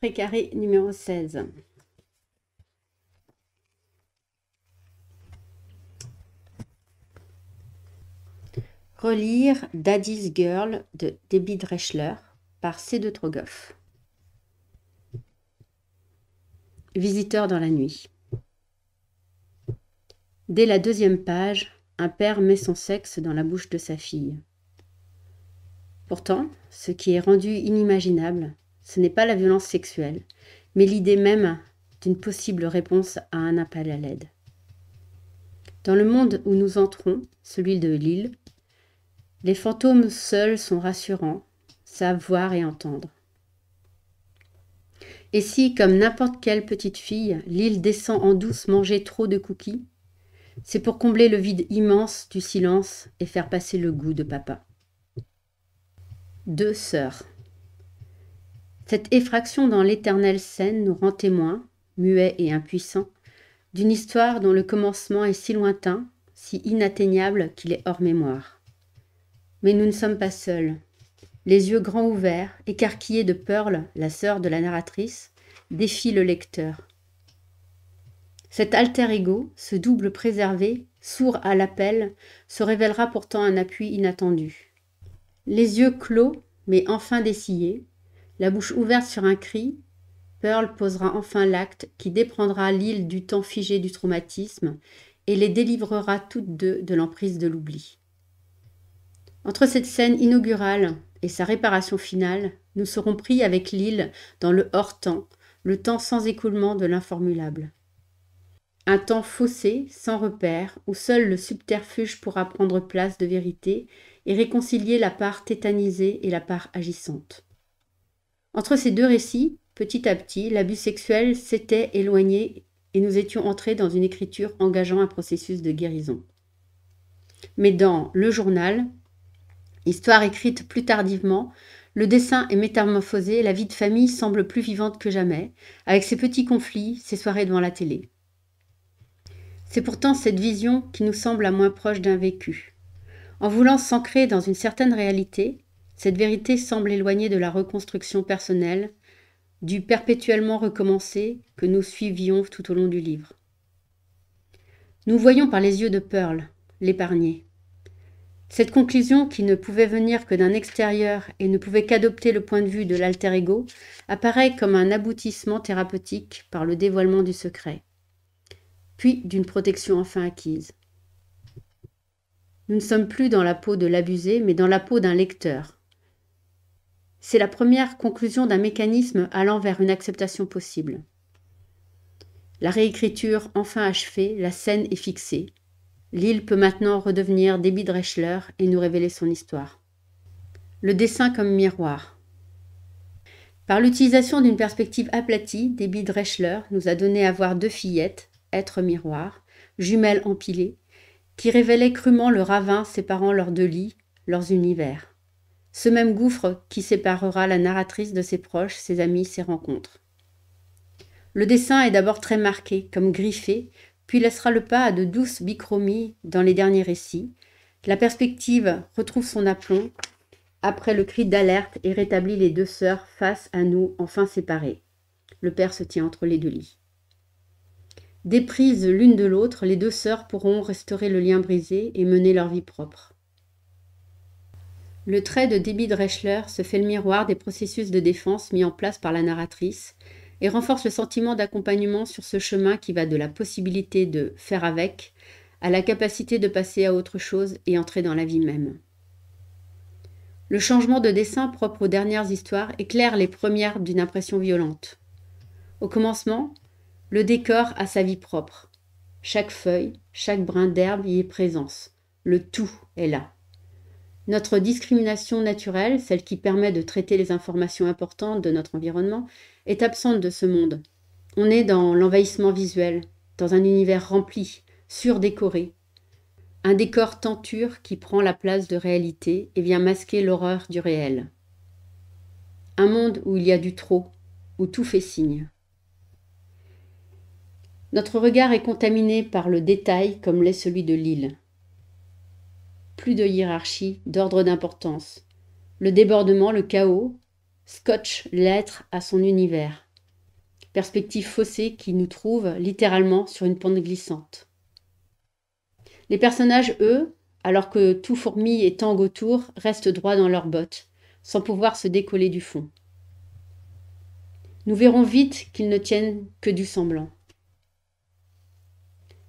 précaré numéro 16. Relire Daddy's Girl de Debbie Dreschler par C. de Trogoff. Visiteur dans la nuit. Dès la deuxième page, un père met son sexe dans la bouche de sa fille. Pourtant, ce qui est rendu inimaginable, ce n'est pas la violence sexuelle, mais l'idée même d'une possible réponse à un appel à l'aide. Dans le monde où nous entrons, celui de Lille, les fantômes seuls sont rassurants, savent voir et entendre. Et si, comme n'importe quelle petite fille, Lille descend en douce manger trop de cookies, c'est pour combler le vide immense du silence et faire passer le goût de papa. Deux sœurs. Cette effraction dans l'éternelle scène nous rend témoins, muets et impuissants, d'une histoire dont le commencement est si lointain, si inatteignable qu'il est hors mémoire. Mais nous ne sommes pas seuls. Les yeux grands ouverts, écarquillés de Pearl, la sœur de la narratrice, défient le lecteur. Cet alter ego, ce double préservé, sourd à l'appel, se révélera pourtant un appui inattendu. Les yeux clos, mais enfin dessillés, la bouche ouverte sur un cri, Pearl posera enfin l'acte qui déprendra l'île du temps figé du traumatisme et les délivrera toutes deux de l'emprise de l'oubli. Entre cette scène inaugurale et sa réparation finale, nous serons pris avec l'île dans le hors-temps, le temps sans écoulement de l'informulable. Un temps faussé, sans repère, où seul le subterfuge pourra prendre place de vérité et réconcilier la part tétanisée et la part agissante. Entre ces deux récits, petit à petit, l'abus sexuel s'était éloigné et nous étions entrés dans une écriture engageant un processus de guérison. Mais dans Le journal, histoire écrite plus tardivement, le dessin est métamorphosé, la vie de famille semble plus vivante que jamais, avec ses petits conflits, ses soirées devant la télé. C'est pourtant cette vision qui nous semble la moins proche d'un vécu. En voulant s'ancrer dans une certaine réalité, cette vérité semble éloignée de la reconstruction personnelle, du perpétuellement recommencé que nous suivions tout au long du livre. Nous voyons par les yeux de Pearl, l'épargné. Cette conclusion, qui ne pouvait venir que d'un extérieur et ne pouvait qu'adopter le point de vue de l'alter ego, apparaît comme un aboutissement thérapeutique par le dévoilement du secret, puis d'une protection enfin acquise. Nous ne sommes plus dans la peau de l'abusé, mais dans la peau d'un lecteur, c'est la première conclusion d'un mécanisme allant vers une acceptation possible. La réécriture enfin achevée, la scène est fixée. L'île peut maintenant redevenir de Dreschler et nous révéler son histoire. Le dessin comme miroir. Par l'utilisation d'une perspective aplatie, de Dreschler nous a donné à voir deux fillettes, êtres miroirs, jumelles empilées, qui révélaient crûment le ravin séparant leurs deux lits, leurs univers ce même gouffre qui séparera la narratrice de ses proches, ses amis, ses rencontres. Le dessin est d'abord très marqué, comme griffé, puis laissera le pas à de douces bichromies dans les derniers récits. La perspective retrouve son aplomb après le cri d'alerte et rétablit les deux sœurs face à nous, enfin séparées. Le père se tient entre les deux lits. Déprises l'une de l'autre, les deux sœurs pourront restaurer le lien brisé et mener leur vie propre. Le trait de Debbie Dreschler se fait le miroir des processus de défense mis en place par la narratrice et renforce le sentiment d'accompagnement sur ce chemin qui va de la possibilité de faire avec à la capacité de passer à autre chose et entrer dans la vie même. Le changement de dessin propre aux dernières histoires éclaire les premières d'une impression violente. Au commencement, le décor a sa vie propre. Chaque feuille, chaque brin d'herbe y est présence. Le tout est là. Notre discrimination naturelle, celle qui permet de traiter les informations importantes de notre environnement, est absente de ce monde. On est dans l'envahissement visuel, dans un univers rempli, surdécoré. Un décor tenture qui prend la place de réalité et vient masquer l'horreur du réel. Un monde où il y a du trop, où tout fait signe. Notre regard est contaminé par le détail comme l'est celui de l'île. Plus de hiérarchie, d'ordre d'importance. Le débordement, le chaos, scotch l'être à son univers. Perspective faussée qui nous trouve littéralement sur une pente glissante. Les personnages, eux, alors que tout fourmille et tangue autour, restent droits dans leurs bottes, sans pouvoir se décoller du fond. Nous verrons vite qu'ils ne tiennent que du semblant.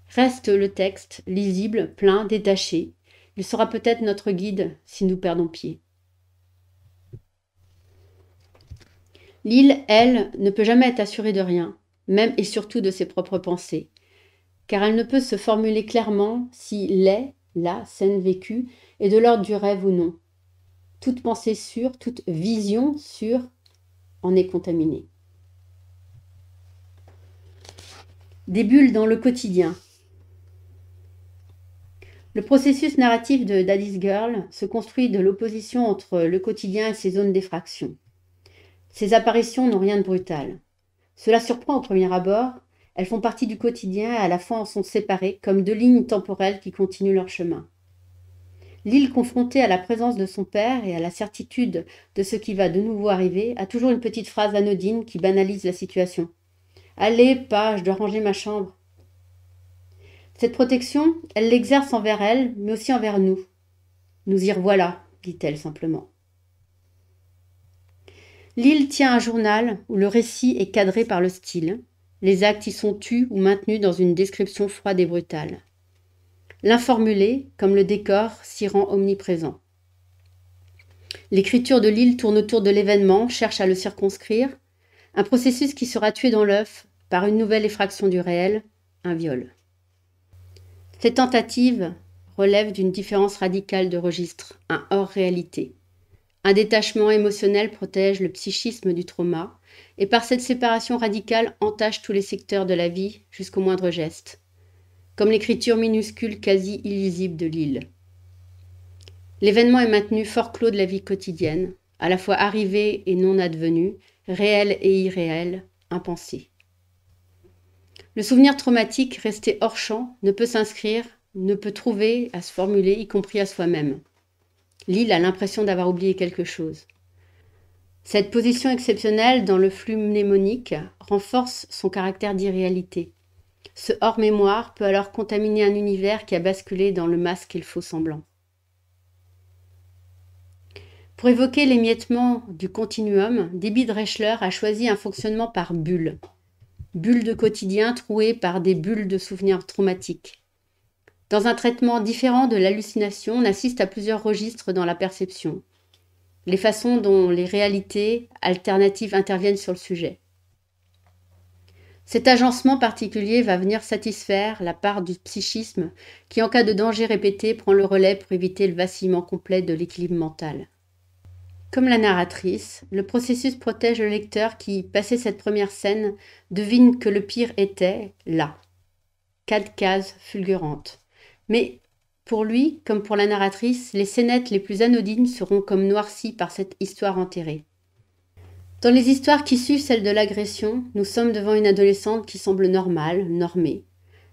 Reste le texte, lisible, plein, détaché, il sera peut-être notre guide si nous perdons pied. L'île, elle, ne peut jamais être assurée de rien, même et surtout de ses propres pensées, car elle ne peut se formuler clairement si l'est, la scène vécue, est de l'ordre du rêve ou non. Toute pensée sûre, toute vision sûre en est contaminée. Des bulles dans le quotidien, le processus narratif de Daddy's Girl se construit de l'opposition entre le quotidien et ses zones d'effraction. Ces apparitions n'ont rien de brutal. Cela surprend au premier abord, elles font partie du quotidien et à la fois en sont séparées comme deux lignes temporelles qui continuent leur chemin. L'île confrontée à la présence de son père et à la certitude de ce qui va de nouveau arriver a toujours une petite phrase anodine qui banalise la situation. Allez, pas, je dois ranger ma chambre. Cette protection, elle l'exerce envers elle, mais aussi envers nous. Nous y revoilà, dit-elle simplement. L'île tient un journal où le récit est cadré par le style. Les actes y sont tus ou maintenus dans une description froide et brutale. L'informulé, comme le décor, s'y rend omniprésent. L'écriture de l'île tourne autour de l'événement, cherche à le circonscrire, un processus qui sera tué dans l'œuf par une nouvelle effraction du réel, un viol. Cette tentative relève d'une différence radicale de registre, un hors-réalité. Un détachement émotionnel protège le psychisme du trauma et par cette séparation radicale entache tous les secteurs de la vie jusqu'au moindre geste, comme l'écriture minuscule quasi illisible de l'île. L'événement est maintenu fort clos de la vie quotidienne, à la fois arrivé et non advenu, réel et irréel, impensé. Le souvenir traumatique resté hors champ ne peut s'inscrire, ne peut trouver à se formuler, y compris à soi-même. L'île a l'impression d'avoir oublié quelque chose. Cette position exceptionnelle dans le flux mnémonique renforce son caractère d'irréalité. Ce hors-mémoire peut alors contaminer un univers qui a basculé dans le masque et le faux semblant. Pour évoquer l'émiettement du continuum, Debbie Rechler a choisi un fonctionnement par bulle bulles de quotidien trouées par des bulles de souvenirs traumatiques. Dans un traitement différent de l'hallucination, on assiste à plusieurs registres dans la perception, les façons dont les réalités alternatives interviennent sur le sujet. Cet agencement particulier va venir satisfaire la part du psychisme qui, en cas de danger répété, prend le relais pour éviter le vacillement complet de l'équilibre mental. Comme la narratrice, le processus protège le lecteur qui, passé cette première scène, devine que le pire était là. Quatre cases fulgurantes. Mais pour lui, comme pour la narratrice, les scénettes les plus anodines seront comme noircies par cette histoire enterrée. Dans les histoires qui suivent celle de l'agression, nous sommes devant une adolescente qui semble normale, normée,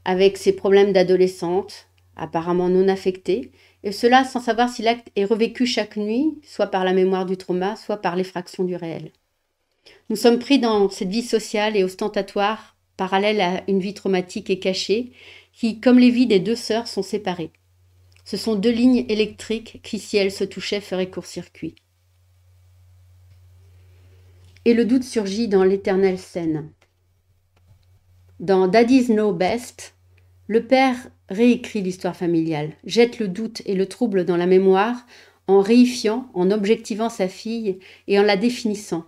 avec ses problèmes d'adolescente, apparemment non affectés et cela sans savoir si l'acte est revécu chaque nuit, soit par la mémoire du trauma, soit par l'effraction du réel. Nous sommes pris dans cette vie sociale et ostentatoire, parallèle à une vie traumatique et cachée, qui, comme les vies des deux sœurs, sont séparées. Ce sont deux lignes électriques qui, si elles se touchaient, feraient court-circuit. Et le doute surgit dans l'éternelle scène. Dans Daddy's No Best, le père réécrit l'histoire familiale, jette le doute et le trouble dans la mémoire en réifiant, en objectivant sa fille et en la définissant.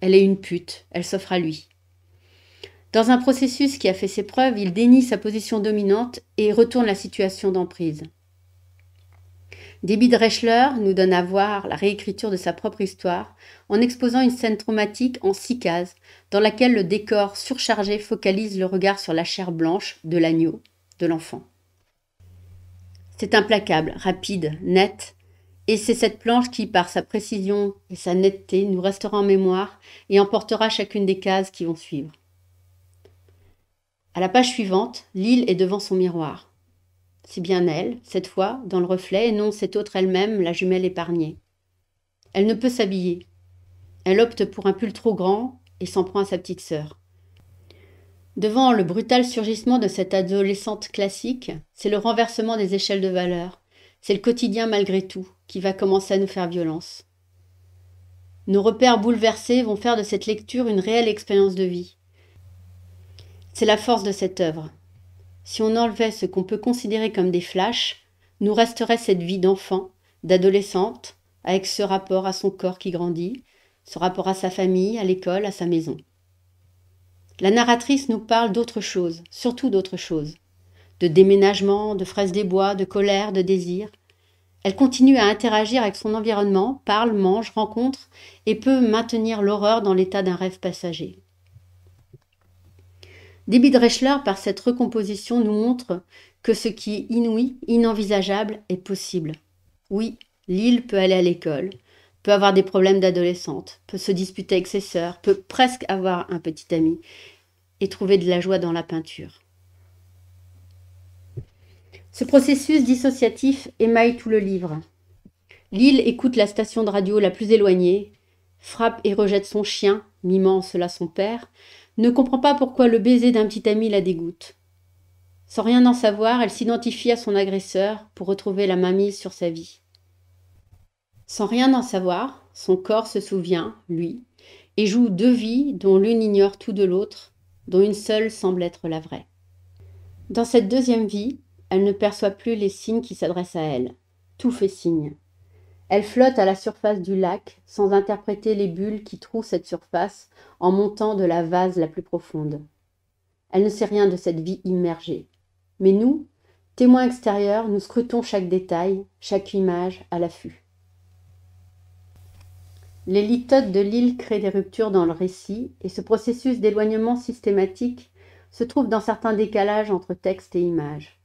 Elle est une pute, elle s'offre à lui. Dans un processus qui a fait ses preuves, il dénie sa position dominante et retourne la situation d'emprise. David Rechler nous donne à voir la réécriture de sa propre histoire en exposant une scène traumatique en six cases dans laquelle le décor surchargé focalise le regard sur la chair blanche de l'agneau, de l'enfant. C'est implacable, rapide, net, et c'est cette planche qui, par sa précision et sa netteté, nous restera en mémoire et emportera chacune des cases qui vont suivre. À la page suivante, Lille est devant son miroir. C'est bien elle, cette fois, dans le reflet, et non cette autre elle-même, la jumelle épargnée. Elle ne peut s'habiller. Elle opte pour un pull trop grand et s'en prend à sa petite sœur. Devant le brutal surgissement de cette adolescente classique, c'est le renversement des échelles de valeur. c'est le quotidien malgré tout qui va commencer à nous faire violence. Nos repères bouleversés vont faire de cette lecture une réelle expérience de vie. C'est la force de cette œuvre. Si on enlevait ce qu'on peut considérer comme des flashs, nous resterait cette vie d'enfant, d'adolescente, avec ce rapport à son corps qui grandit, ce rapport à sa famille, à l'école, à sa maison. La narratrice nous parle d'autre chose, surtout d'autres choses. De déménagement, de fraises des bois, de colère, de désir. Elle continue à interagir avec son environnement, parle, mange, rencontre et peut maintenir l'horreur dans l'état d'un rêve passager. Debbie Rechler, par cette recomposition, nous montre que ce qui est inouï, inenvisageable, est possible. Oui, Lille peut aller à l'école, peut avoir des problèmes d'adolescente, peut se disputer avec ses sœurs, peut presque avoir un petit ami, et trouver de la joie dans la peinture. Ce processus dissociatif émaille tout le livre. Lille écoute la station de radio la plus éloignée, frappe et rejette son chien, mimant cela son père, ne comprend pas pourquoi le baiser d'un petit ami la dégoûte. Sans rien en savoir, elle s'identifie à son agresseur pour retrouver la mainmise sur sa vie. Sans rien en savoir, son corps se souvient, lui, et joue deux vies dont l'une ignore tout de l'autre, dont une seule semble être la vraie. Dans cette deuxième vie, elle ne perçoit plus les signes qui s'adressent à elle. Tout fait signe. Elle flotte à la surface du lac sans interpréter les bulles qui trouent cette surface en montant de la vase la plus profonde. Elle ne sait rien de cette vie immergée. Mais nous, témoins extérieurs, nous scrutons chaque détail, chaque image à l'affût. Les litotes de l'île créent des ruptures dans le récit et ce processus d'éloignement systématique se trouve dans certains décalages entre texte et image.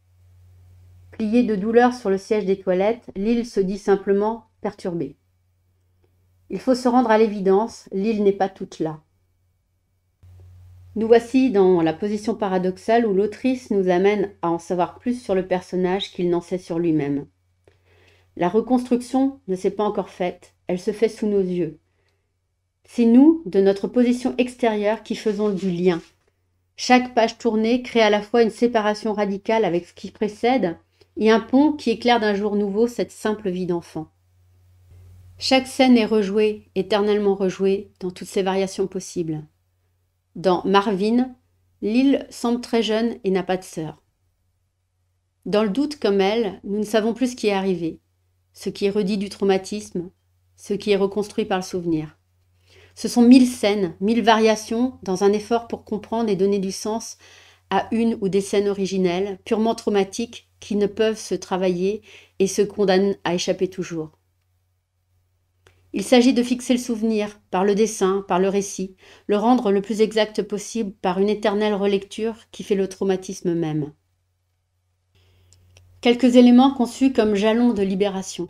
Pliée de douleur sur le siège des toilettes, l'île se dit simplement perturbée. Il faut se rendre à l'évidence, l'île n'est pas toute là. Nous voici dans la position paradoxale où l'autrice nous amène à en savoir plus sur le personnage qu'il n'en sait sur lui-même. La reconstruction ne s'est pas encore faite, elle se fait sous nos yeux. C'est nous, de notre position extérieure, qui faisons du lien. Chaque page tournée crée à la fois une séparation radicale avec ce qui précède et un pont qui éclaire d'un jour nouveau cette simple vie d'enfant. Chaque scène est rejouée, éternellement rejouée, dans toutes ses variations possibles. Dans Marvin, Lille semble très jeune et n'a pas de sœur. Dans le doute comme elle, nous ne savons plus ce qui est arrivé, ce qui est redit du traumatisme, ce qui est reconstruit par le souvenir. Ce sont mille scènes, mille variations dans un effort pour comprendre et donner du sens à une ou des scènes originelles, purement traumatiques, qui ne peuvent se travailler et se condamnent à échapper toujours. Il s'agit de fixer le souvenir par le dessin, par le récit, le rendre le plus exact possible par une éternelle relecture qui fait le traumatisme même. Quelques éléments conçus comme jalons de libération.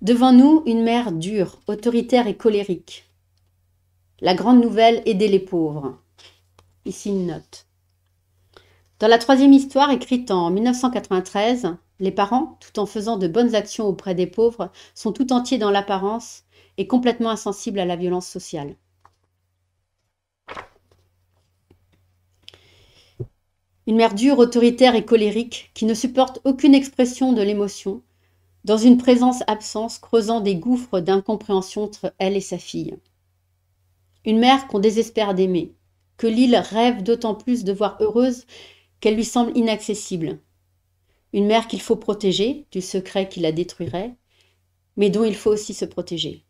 Devant nous, une mère dure, autoritaire et colérique. La grande nouvelle aider les pauvres. Ici une note. Dans la troisième histoire, écrite en 1993, les parents, tout en faisant de bonnes actions auprès des pauvres, sont tout entiers dans l'apparence et complètement insensibles à la violence sociale. Une mère dure, autoritaire et colérique, qui ne supporte aucune expression de l'émotion, dans une présence-absence creusant des gouffres d'incompréhension entre elle et sa fille. Une mère qu'on désespère d'aimer, que l'île rêve d'autant plus de voir heureuse qu'elle lui semble inaccessible. Une mère qu'il faut protéger du secret qui la détruirait, mais dont il faut aussi se protéger.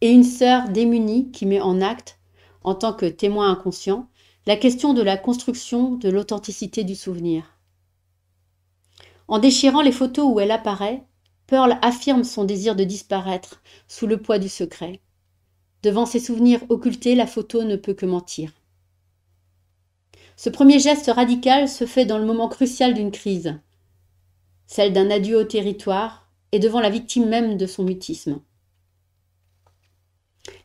Et une sœur démunie qui met en acte, en tant que témoin inconscient, la question de la construction de l'authenticité du souvenir. En déchirant les photos où elle apparaît, Pearl affirme son désir de disparaître sous le poids du secret. Devant ses souvenirs occultés, la photo ne peut que mentir. Ce premier geste radical se fait dans le moment crucial d'une crise, celle d'un adieu au territoire et devant la victime même de son mutisme.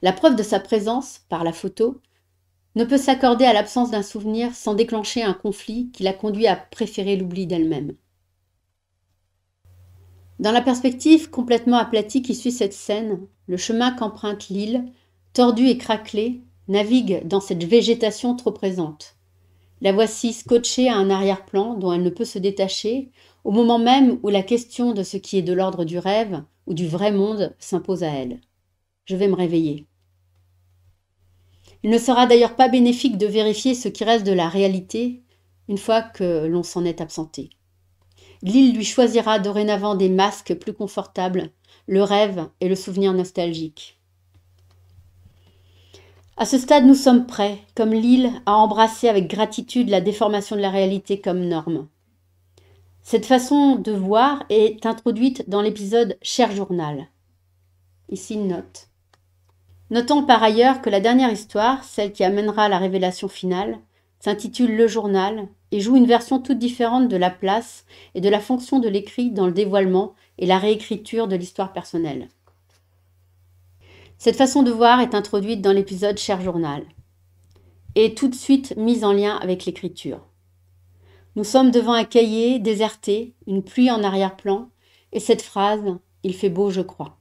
La preuve de sa présence, par la photo, ne peut s'accorder à l'absence d'un souvenir sans déclencher un conflit qui la conduit à préférer l'oubli d'elle-même. Dans la perspective complètement aplatie qui suit cette scène, le chemin qu'emprunte l'île, tordu et craquelé, navigue dans cette végétation trop présente. La voici scotchée à un arrière-plan dont elle ne peut se détacher, au moment même où la question de ce qui est de l'ordre du rêve ou du vrai monde s'impose à elle. Je vais me réveiller. Il ne sera d'ailleurs pas bénéfique de vérifier ce qui reste de la réalité une fois que l'on s'en est absenté. L'île lui choisira dorénavant des masques plus confortables, le rêve et le souvenir nostalgique. À ce stade, nous sommes prêts, comme Lille à embrasser avec gratitude la déformation de la réalité comme norme. Cette façon de voir est introduite dans l'épisode Cher journal. Ici une note. Notons par ailleurs que la dernière histoire, celle qui amènera la révélation finale, s'intitule Le journal et joue une version toute différente de la place et de la fonction de l'écrit dans le dévoilement et la réécriture de l'histoire personnelle. Cette façon de voir est introduite dans l'épisode Cher Journal et tout de suite mise en lien avec l'écriture. Nous sommes devant un cahier déserté, une pluie en arrière-plan, et cette phrase Il fait beau, je crois.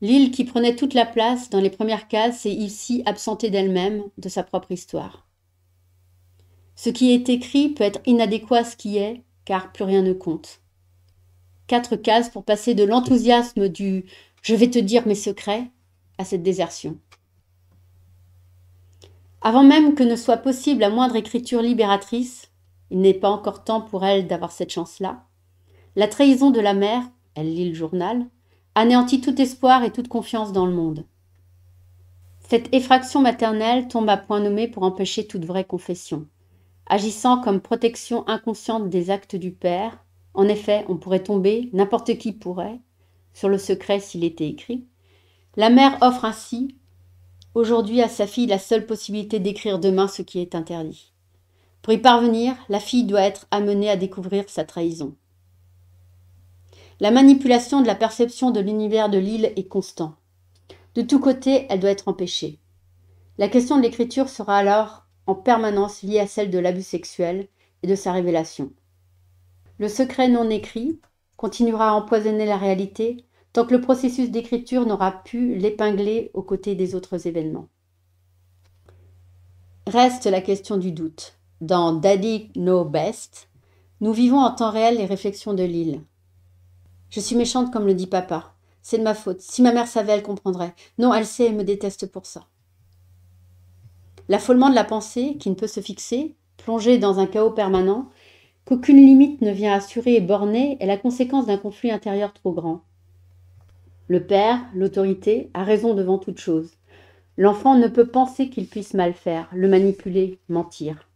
L'île qui prenait toute la place dans les premières cases est ici absentée d'elle-même, de sa propre histoire. Ce qui est écrit peut être inadéquat à ce qui est, car plus rien ne compte. Quatre cases pour passer de l'enthousiasme du je vais te dire mes secrets à cette désertion. Avant même que ne soit possible la moindre écriture libératrice, il n'est pas encore temps pour elle d'avoir cette chance-là, la trahison de la mère, elle lit le journal, anéantit tout espoir et toute confiance dans le monde. Cette effraction maternelle tombe à point nommé pour empêcher toute vraie confession agissant comme protection inconsciente des actes du Père. En effet, on pourrait tomber, n'importe qui pourrait, sur le secret s'il était écrit. La mère offre ainsi aujourd'hui à sa fille la seule possibilité d'écrire demain ce qui est interdit. Pour y parvenir, la fille doit être amenée à découvrir sa trahison. La manipulation de la perception de l'univers de l'île est constante. De tous côtés, elle doit être empêchée. La question de l'écriture sera alors en permanence liée à celle de l'abus sexuel et de sa révélation. Le secret non écrit continuera à empoisonner la réalité tant que le processus d'écriture n'aura pu l'épingler aux côtés des autres événements. Reste la question du doute. Dans Daddy Know Best, nous vivons en temps réel les réflexions de Lille. Je suis méchante comme le dit papa. C'est de ma faute. Si ma mère savait, elle comprendrait. Non, elle sait et me déteste pour ça l'affolement de la pensée qui ne peut se fixer, plongée dans un chaos permanent, qu'aucune limite ne vient assurer et borner est la conséquence d'un conflit intérieur trop grand. Le père, l'autorité, a raison devant toute chose. L'enfant ne peut penser qu'il puisse mal faire, le manipuler, mentir.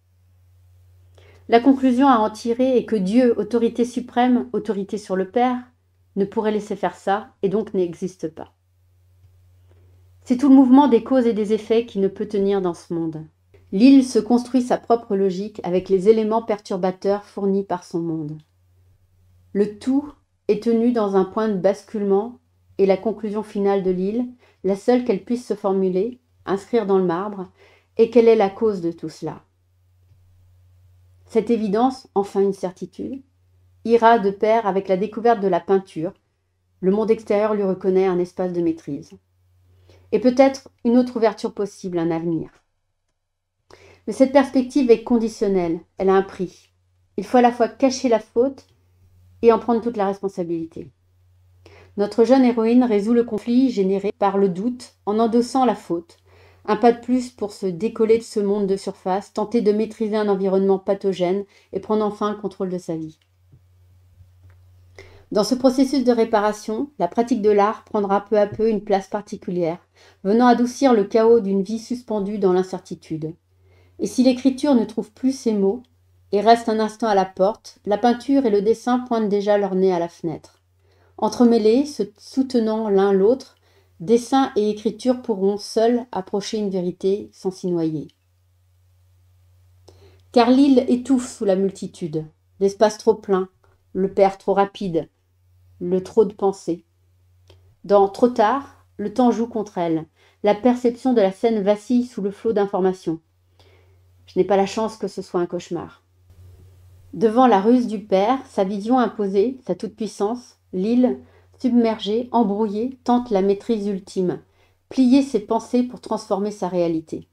La conclusion à en tirer est que Dieu, autorité suprême, autorité sur le Père, ne pourrait laisser faire ça et donc n'existe pas. C'est tout le mouvement des causes et des effets qui ne peut tenir dans ce monde. L'île se construit sa propre logique avec les éléments perturbateurs fournis par son monde. Le tout est tenu dans un point de basculement et la conclusion finale de l'île, la seule qu'elle puisse se formuler, inscrire dans le marbre, est quelle est la cause de tout cela. Cette évidence, enfin une certitude, ira de pair avec la découverte de la peinture. Le monde extérieur lui reconnaît un espace de maîtrise et peut-être une autre ouverture possible, un avenir. Mais cette perspective est conditionnelle, elle a un prix. Il faut à la fois cacher la faute et en prendre toute la responsabilité. Notre jeune héroïne résout le conflit généré par le doute en endossant la faute. Un pas de plus pour se décoller de ce monde de surface, tenter de maîtriser un environnement pathogène et prendre enfin le contrôle de sa vie. Dans ce processus de réparation, la pratique de l'art prendra peu à peu une place particulière, venant adoucir le chaos d'une vie suspendue dans l'incertitude. Et si l'écriture ne trouve plus ses mots, et reste un instant à la porte, la peinture et le dessin pointent déjà leur nez à la fenêtre. Entremêlés, se soutenant l'un l'autre, dessin et écriture pourront seuls approcher une vérité sans s'y noyer. Car l'île étouffe sous la multitude, l'espace trop plein, le père trop rapide, le trop de pensée. Dans Trop tard, le temps joue contre elle. La perception de la scène vacille sous le flot d'informations. Je n'ai pas la chance que ce soit un cauchemar. Devant la ruse du père, sa vision imposée, sa toute-puissance, l'île, submergée, embrouillée, tente la maîtrise ultime, plier ses pensées pour transformer sa réalité.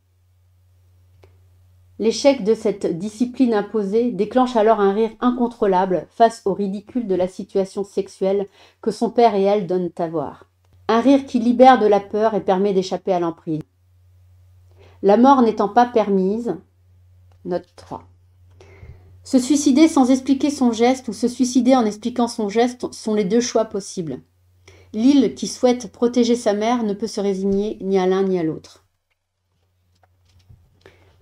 L'échec de cette discipline imposée déclenche alors un rire incontrôlable face au ridicule de la situation sexuelle que son père et elle donnent à voir. Un rire qui libère de la peur et permet d'échapper à l'emprise. La mort n'étant pas permise. Note 3. Se suicider sans expliquer son geste ou se suicider en expliquant son geste sont les deux choix possibles. L'île qui souhaite protéger sa mère ne peut se résigner ni à l'un ni à l'autre.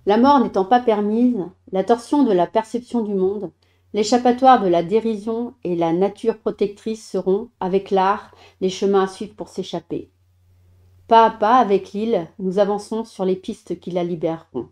La mort n'étant pas permise, la torsion de la perception du monde, l'échappatoire de la dérision et la nature protectrice seront, avec l'art, les chemins à suivre pour s'échapper. Pas à pas, avec l'île, nous avançons sur les pistes qui la libéreront.